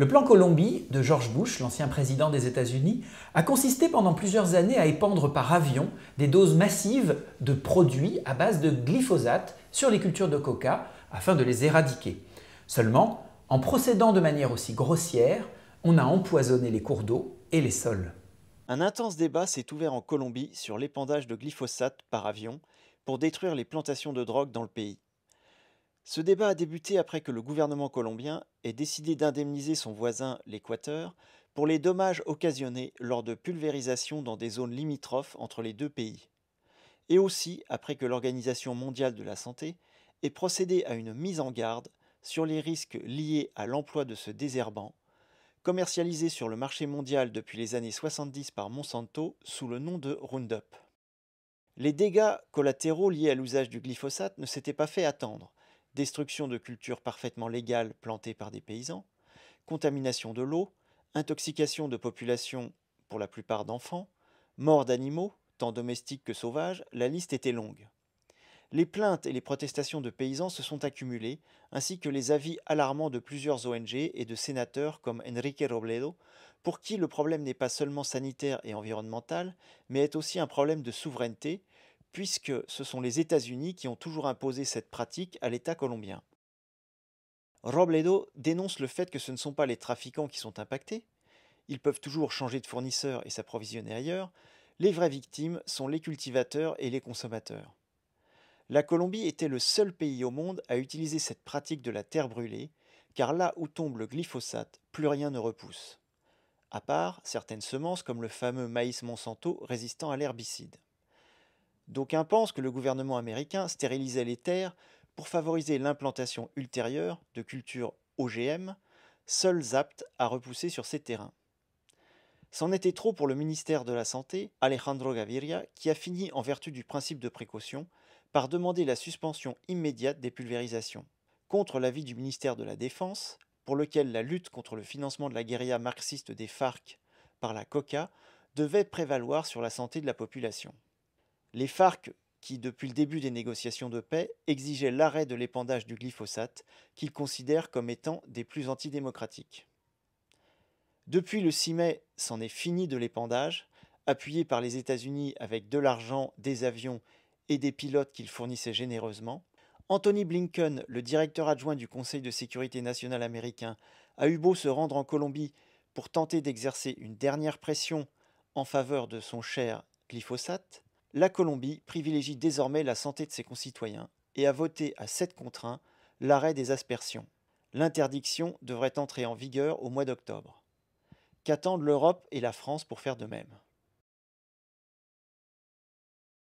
Le plan Colombie de George Bush, l'ancien président des États-Unis, a consisté pendant plusieurs années à épandre par avion des doses massives de produits à base de glyphosate sur les cultures de coca afin de les éradiquer. Seulement, en procédant de manière aussi grossière, on a empoisonné les cours d'eau et les sols. Un intense débat s'est ouvert en Colombie sur l'épandage de glyphosate par avion pour détruire les plantations de drogue dans le pays. Ce débat a débuté après que le gouvernement colombien ait décidé d'indemniser son voisin, l'Équateur, pour les dommages occasionnés lors de pulvérisations dans des zones limitrophes entre les deux pays, et aussi après que l'Organisation mondiale de la santé ait procédé à une mise en garde sur les risques liés à l'emploi de ce désherbant, commercialisé sur le marché mondial depuis les années 70 par Monsanto sous le nom de Roundup. Les dégâts collatéraux liés à l'usage du glyphosate ne s'étaient pas fait attendre, destruction de cultures parfaitement légales plantées par des paysans, contamination de l'eau, intoxication de populations, pour la plupart d'enfants, morts d'animaux, tant domestiques que sauvages, la liste était longue. Les plaintes et les protestations de paysans se sont accumulées, ainsi que les avis alarmants de plusieurs ONG et de sénateurs comme Enrique Robledo, pour qui le problème n'est pas seulement sanitaire et environnemental, mais est aussi un problème de souveraineté, puisque ce sont les États-Unis qui ont toujours imposé cette pratique à l'État colombien. Robledo dénonce le fait que ce ne sont pas les trafiquants qui sont impactés, ils peuvent toujours changer de fournisseur et s'approvisionner ailleurs, les vraies victimes sont les cultivateurs et les consommateurs. La Colombie était le seul pays au monde à utiliser cette pratique de la terre brûlée, car là où tombe le glyphosate, plus rien ne repousse. À part certaines semences comme le fameux maïs Monsanto résistant à l'herbicide. D'aucuns pensent que le gouvernement américain stérilisait les terres pour favoriser l'implantation ultérieure de cultures OGM, seules aptes à repousser sur ces terrains. C'en était trop pour le ministère de la Santé, Alejandro Gaviria, qui a fini, en vertu du principe de précaution, par demander la suspension immédiate des pulvérisations, contre l'avis du ministère de la Défense, pour lequel la lutte contre le financement de la guérilla marxiste des FARC par la COCA devait prévaloir sur la santé de la population les FARC, qui depuis le début des négociations de paix exigeaient l'arrêt de l'épandage du glyphosate, qu'ils considèrent comme étant des plus antidémocratiques. Depuis le 6 mai, c'en est fini de l'épandage, appuyé par les États-Unis avec de l'argent, des avions et des pilotes qu'ils fournissaient généreusement. Anthony Blinken, le directeur adjoint du Conseil de sécurité nationale américain, a eu beau se rendre en Colombie pour tenter d'exercer une dernière pression en faveur de son cher glyphosate, la Colombie privilégie désormais la santé de ses concitoyens et a voté à 7 contre 1 l'arrêt des aspersions. L'interdiction devrait entrer en vigueur au mois d'octobre. Qu'attendent l'Europe et la France pour faire de même